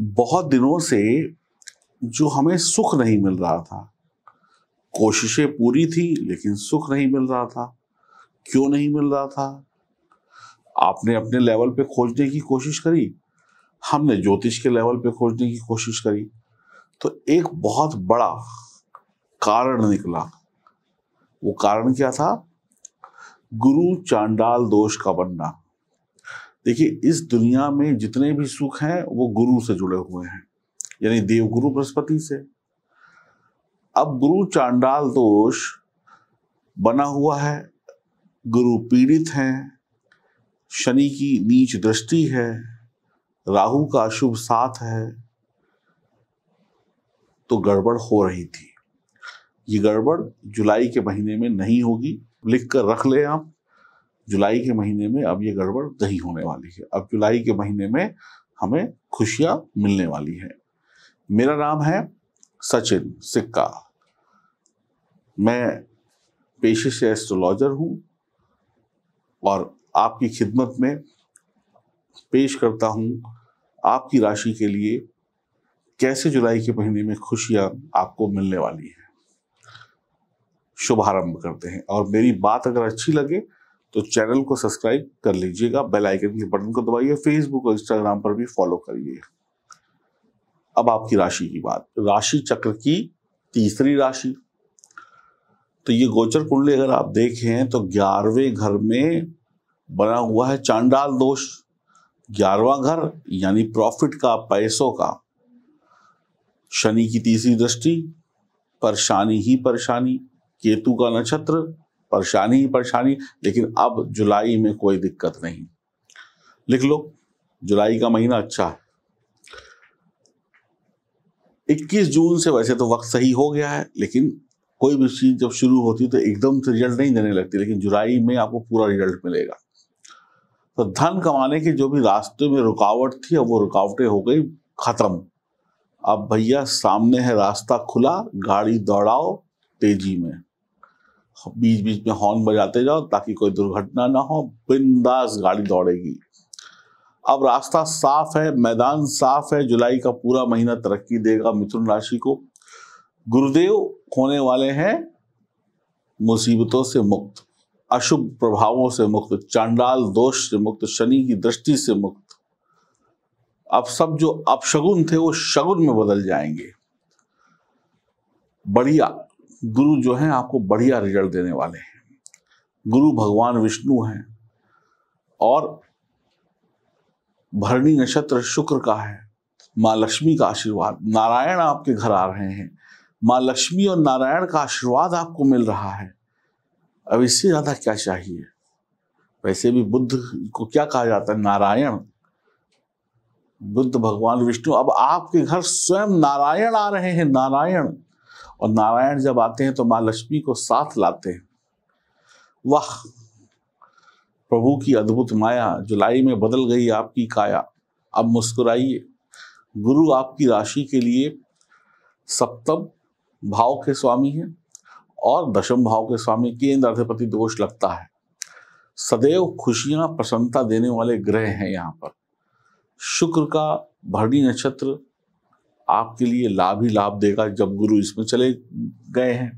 बहुत दिनों से जो हमें सुख नहीं मिल रहा था कोशिशें पूरी थी लेकिन सुख नहीं मिल रहा था क्यों नहीं मिल रहा था आपने अपने लेवल पे खोजने की कोशिश करी हमने ज्योतिष के लेवल पे खोजने की कोशिश करी तो एक बहुत बड़ा कारण निकला वो कारण क्या था गुरु चांडाल दोष का बनना देखिए इस दुनिया में जितने भी सुख हैं वो गुरु से जुड़े हुए हैं यानी देव गुरु बृहस्पति से अब गुरु चांडाल दोष बना हुआ है गुरु पीड़ित हैं शनि की नीच दृष्टि है राहु का शुभ साथ है तो गड़बड़ हो रही थी ये गड़बड़ जुलाई के महीने में नहीं होगी लिख कर रख ले आप जुलाई के महीने में अब ये गड़बड़ नहीं होने वाली है अब जुलाई के महीने में हमें खुशियाँ मिलने वाली है मेरा नाम है सचिन सिक्का मैं पेशे से एस्ट्रोलॉजर हूँ और आपकी खिदमत में पेश करता हूँ आपकी राशि के लिए कैसे जुलाई के महीने में खुशियाँ आपको मिलने वाली हैं शुभारंभ करते हैं और मेरी बात अगर अच्छी लगे तो चैनल को सब्सक्राइब कर लीजिएगा बेल आइकन के बटन को दबाइए फेसबुक और इंस्टाग्राम पर भी फॉलो करिए अब आपकी राशि की बात राशि चक्र की तीसरी राशि तो ये गोचर कुंडली अगर आप देखें तो ग्यारहवें घर में बना हुआ है चांडाल दोष ग्यारहवा घर यानी प्रॉफिट का पैसों का शनि की तीसरी दृष्टि परेशानी ही परेशानी केतु का नक्षत्र परेशानी ही परेशानी लेकिन अब जुलाई में कोई दिक्कत नहीं लिख लो जुलाई का महीना अच्छा है 21 जून से वैसे तो वक्त सही हो गया है लेकिन कोई भी चीज़ जब शुरू होती तो एकदम से रिजल्ट नहीं देने लगती लेकिन जुलाई में आपको पूरा रिजल्ट मिलेगा तो धन कमाने के जो भी रास्ते में रुकावट थी अब वो रुकावटें हो गई खत्म अब भैया सामने है रास्ता खुला गाड़ी दौड़ाओ तेजी में बीच बीच में हॉर्न बजाते जाओ ताकि कोई दुर्घटना ना हो बिंदास गाड़ी दौड़ेगी अब रास्ता साफ है मैदान साफ है जुलाई का पूरा महीना तरक्की देगा मिथुन राशि को गुरुदेव होने वाले हैं मुसीबतों से मुक्त अशुभ प्रभावों से मुक्त चांडाल दोष से मुक्त शनि की दृष्टि से मुक्त अब सब जो अपशगुन थे वो शगुन में बदल जाएंगे बढ़िया गुरु जो है आपको बढ़िया रिजल्ट देने वाले हैं गुरु भगवान विष्णु हैं और भरणी नक्षत्र शुक्र का है माँ लक्ष्मी का आशीर्वाद नारायण आपके घर आ रहे हैं माँ लक्ष्मी और नारायण का आशीर्वाद आपको मिल रहा है अब इससे ज़्यादा क्या चाहिए वैसे भी बुद्ध को क्या कहा जाता है नारायण बुद्ध भगवान विष्णु अब आपके घर स्वयं नारायण आ रहे हैं नारायण और नारायण जब आते हैं तो माँ लक्ष्मी को साथ लाते हैं वाह प्रभु की अद्भुत माया जुलाई में बदल गई आपकी काया अब मुस्कुराइए गुरु आपकी राशि के लिए सप्तम भाव के स्वामी हैं और दशम भाव के स्वामी केंद्र अधिपति दोष लगता है सदैव खुशियां प्रसन्नता देने वाले ग्रह हैं यहाँ पर शुक्र का भरणी नक्षत्र आपके लिए लाभ ही लाभ देगा जब गुरु इसमें चले गए हैं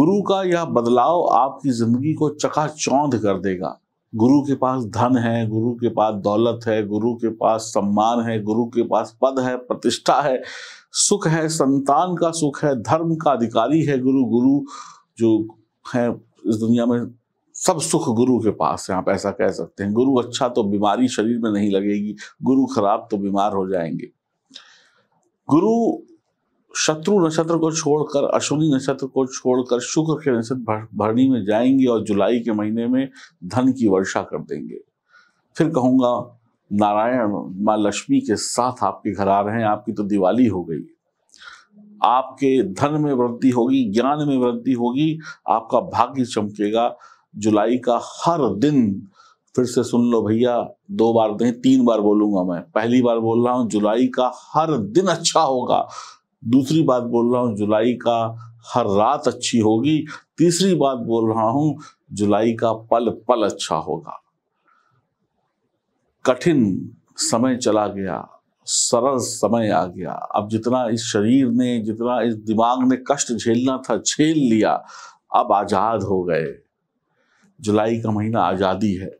गुरु का यह बदलाव आपकी जिंदगी को चकाचौंध कर देगा गुरु के पास धन है गुरु के पास दौलत है गुरु के पास सम्मान है गुरु के पास पद है प्रतिष्ठा है सुख है संतान का सुख है धर्म का अधिकारी है गुरु गुरु जो है इस दुनिया में सब सुख गुरु के पास है आप ऐसा कह सकते हैं गुरु अच्छा तो बीमारी शरीर में नहीं लगेगी गुरु खराब तो बीमार हो जाएंगे गुरु शत्रु नक्षत्र को छोड़कर अश्विनी नक्षत्र को छोड़कर शुक्र के नक्षत्र भरणी में जाएंगे और जुलाई के महीने में धन की वर्षा कर देंगे फिर कहूंगा नारायण माँ लक्ष्मी के साथ आपके घर आ रहे हैं आपकी तो दिवाली हो गई आपके धन में वृद्धि होगी ज्ञान में वृद्धि होगी आपका भाग्य चमकेगा जुलाई का हर दिन फिर से सुन लो भैया दो बार नहीं तीन बार बोलूंगा मैं पहली बार बोल रहा हूँ जुलाई का हर दिन अच्छा होगा दूसरी बात बोल रहा हूँ जुलाई का हर रात अच्छी होगी तीसरी बात बोल रहा हूँ जुलाई का पल पल अच्छा होगा कठिन समय चला गया सरल समय आ गया अब जितना इस शरीर ने जितना इस दिमाग ने कष्ट झेलना था झेल लिया अब आज़ाद हो गए जुलाई का महीना आज़ादी है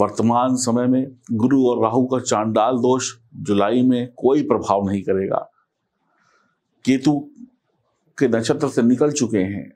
वर्तमान समय में गुरु और राहु का चांडाल दोष जुलाई में कोई प्रभाव नहीं करेगा केतु के नक्षत्र से निकल चुके हैं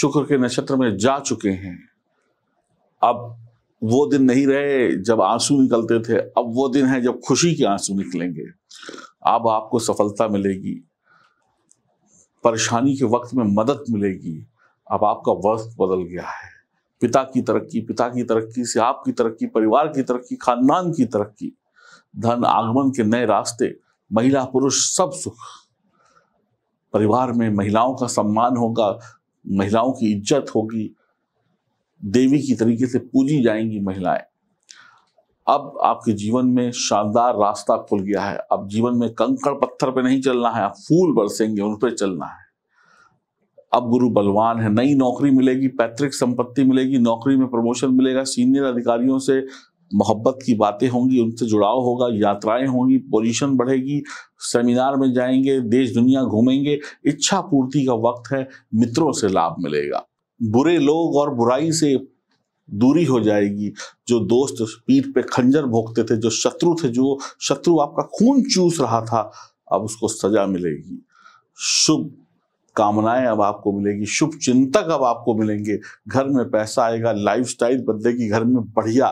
शुक्र के नक्षत्र में जा चुके हैं अब वो दिन नहीं रहे जब आंसू निकलते थे अब वो दिन है जब खुशी के आंसू निकलेंगे अब आपको सफलता मिलेगी परेशानी के वक्त में मदद मिलेगी अब आपका वक्त बदल गया है पिता की तरक्की पिता की तरक्की से आपकी तरक्की परिवार की तरक्की खानदान की तरक्की धन आगमन के नए रास्ते महिला पुरुष सब सुख परिवार में महिलाओं का सम्मान होगा महिलाओं की इज्जत होगी देवी की तरीके से पूजी जाएंगी महिलाएं अब आपके जीवन में शानदार रास्ता खुल गया है अब जीवन में कंकड़ पत्थर पे नहीं चलना है आप फूल बरसेंगे उन पर चलना है अब गुरु बलवान है नई नौकरी मिलेगी पैतृक संपत्ति मिलेगी नौकरी में प्रमोशन मिलेगा सीनियर अधिकारियों से मोहब्बत की बातें होंगी उनसे जुड़ाव होगा यात्राएं होंगी पोजीशन बढ़ेगी सेमिनार में जाएंगे देश दुनिया घूमेंगे इच्छा पूर्ति का वक्त है मित्रों से लाभ मिलेगा बुरे लोग और बुराई से दूरी हो जाएगी जो दोस्त पीठ पे खंजर भोगते थे जो शत्रु थे जो शत्रु आपका खून चूस रहा था अब उसको सजा मिलेगी शुभ कामनाएं अब आपको मिलेगी शुभ चिंतक अब आपको मिलेंगे घर में पैसा आएगा लाइफ स्टाइल बदलेगी घर में बढ़िया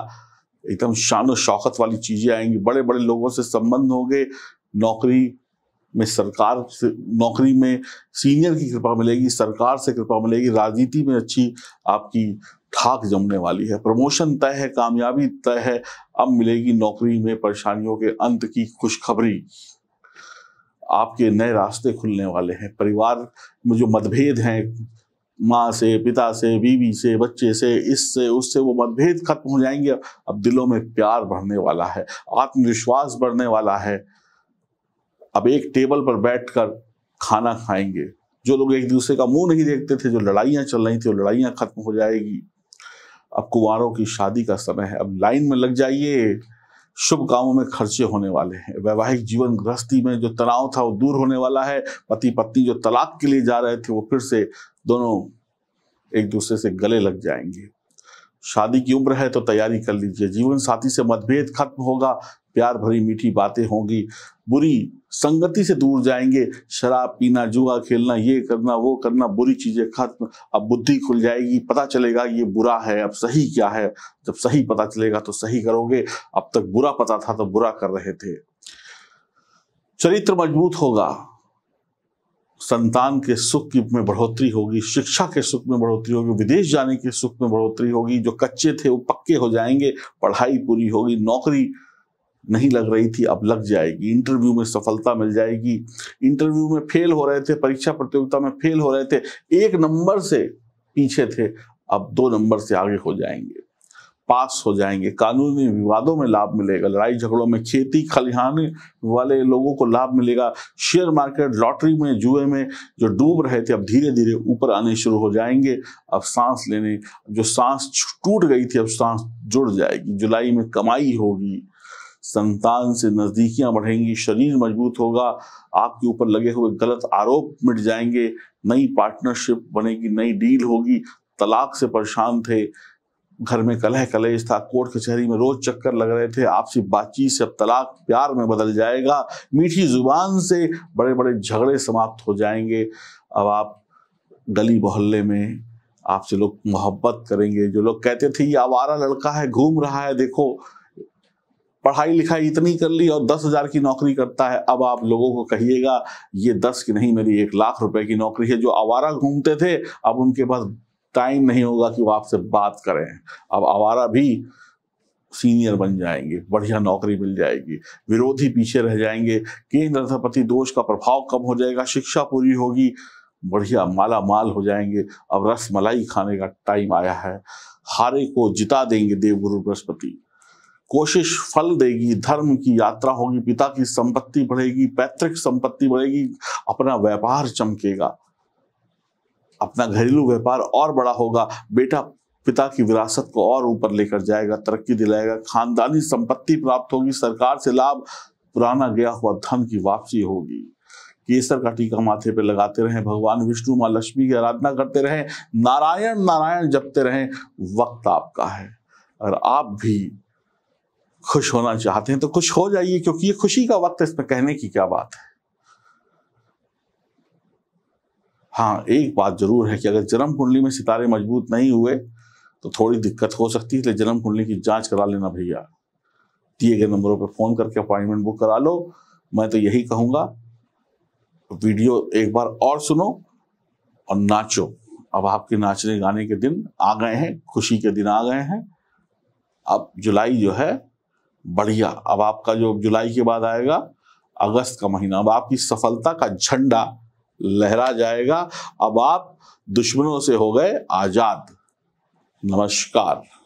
एकदम शान शौकत वाली चीजें आएंगी बड़े बड़े लोगों से संबंध होंगे नौकरी में सरकार से नौकरी में सीनियर की कृपा मिलेगी सरकार से कृपा मिलेगी राजनीति में अच्छी आपकी ठाक जमने वाली है प्रमोशन तय है कामयाबी तय है अब मिलेगी नौकरी में परेशानियों के अंत की खुशखबरी आपके नए रास्ते खुलने वाले हैं परिवार में जो मतभेद हैं माँ से पिता से बीवी से बच्चे से इससे उससे वो मतभेद खत्म हो जाएंगे अब दिलों में प्यार बढ़ने वाला है आत्मविश्वास बढ़ने वाला है अब एक टेबल पर बैठकर खाना खाएंगे जो लोग एक दूसरे का मुंह नहीं देखते थे जो लड़ाइयाँ चल रही थी वो लड़ाइयाँ खत्म हो जाएगी अब कुंवरों की शादी का समय है अब लाइन में लग जाइए शुभ कामों में खर्चे होने वाले हैं वैवाहिक जीवन गृहस्थी में जो तनाव था वो दूर होने वाला है पति पत्नी जो तलाक के लिए जा रहे थे वो फिर से दोनों एक दूसरे से गले लग जाएंगे शादी की उम्र है तो तैयारी कर लीजिए जीवन साथी से मतभेद खत्म होगा प्यार भरी मीठी बातें होंगी बुरी संगति से दूर जाएंगे शराब पीना जुआ खेलना ये करना वो करना बुरी चीजें खत्म अब बुद्धि खुल जाएगी पता चलेगा ये बुरा है अब सही क्या है जब सही पता चलेगा तो सही करोगे अब तक बुरा पता था तो बुरा कर रहे थे चरित्र मजबूत होगा संतान के सुख की में बढ़ोतरी होगी शिक्षा के सुख में बढ़ोतरी होगी विदेश जाने के सुख में बढ़ोतरी होगी जो कच्चे थे वो पक्के हो जाएंगे पढ़ाई पूरी होगी नौकरी नहीं लग रही थी अब लग जाएगी इंटरव्यू में सफलता मिल जाएगी इंटरव्यू में फेल हो रहे थे परीक्षा प्रतियोगिता में फेल हो रहे थे एक नंबर से पीछे थे अब दो नंबर से आगे हो जाएंगे पास हो जाएंगे कानूनी विवादों में लाभ मिलेगा लड़ाई झगड़ों में खेती खलिहान वाले लोगों को लाभ मिलेगा शेयर मार्केट लॉटरी में जुए में जो डूब रहे थे अब धीरे धीरे ऊपर आने शुरू हो जाएंगे अब सांस लेने जो सांस टूट गई थी अब सांस जुड़ जाएगी जुलाई में कमाई होगी संतान से नज़दीकियां बढ़ेंगी शरीर मजबूत होगा आपके ऊपर लगे हुए गलत आरोप मिट जाएंगे नई पार्टनरशिप बनेगी नई डील होगी तलाक से परेशान थे घर में कलह कलेश था कोर्ट कचहरी में रोज चक्कर लग रहे थे आपसी बातचीत से अब तलाक प्यार में बदल जाएगा मीठी जुबान से बड़े बड़े झगड़े समाप्त हो जाएंगे अब आप गली मोहल्ले में आपसे लोग मोहब्बत करेंगे जो लोग कहते थे ये आवारा लड़का है घूम रहा है देखो पढ़ाई लिखाई इतनी कर ली और दस हजार की नौकरी करता है अब आप लोगों को कहिएगा ये दस की नहीं मेरी एक लाख रुपए की नौकरी है जो आवारा घूमते थे अब उनके पास टाइम नहीं होगा कि वो आपसे बात करें अब आवारा भी सीनियर बन जाएंगे बढ़िया नौकरी मिल जाएगी विरोधी पीछे रह जाएंगे केंद्र तथापति दोष का प्रभाव कम हो जाएगा शिक्षा पूरी होगी बढ़िया माला माल हो जाएंगे अब रस मलाई खाने का टाइम आया है हारे को जिता देंगे देवगुरु बृहस्पति कोशिश फल देगी धर्म की यात्रा होगी पिता की संपत्ति बढ़ेगी पैतृक संपत्ति बढ़ेगी अपना व्यापार चमकेगा अपना घरेलू व्यापार और बड़ा होगा बेटा पिता की विरासत को और ऊपर लेकर जाएगा तरक्की दिलाएगा खानदानी संपत्ति प्राप्त होगी सरकार से लाभ पुराना गया हुआ धन की वापसी होगी केसर का टीका माथे पे लगाते रहें भगवान विष्णु माँ लक्ष्मी की आराधना करते रहें नारायण नारायण जपते रहें वक्त आपका है अगर आप भी खुश होना चाहते हैं तो खुश हो जाइए क्योंकि ये खुशी का वक्त है इसमें कहने की क्या बात है हाँ एक बात जरूर है कि अगर जन्म कुंडली में सितारे मजबूत नहीं हुए तो थोड़ी दिक्कत हो सकती है इसलिए जन्म कुंडली की जांच करा लेना भैया दिए गए नंबरों पर फ़ोन करके अपॉइंटमेंट बुक करा लो मैं तो यही कहूंगा वीडियो एक बार और सुनो और नाचो अब आपके नाचने गाने के दिन आ गए हैं खुशी के दिन आ गए हैं अब जुलाई जो है बढ़िया अब आपका जो जुलाई के बाद आएगा अगस्त का महीना अब आपकी सफलता का झंडा लहरा जाएगा अब आप दुश्मनों से हो गए आजाद नमस्कार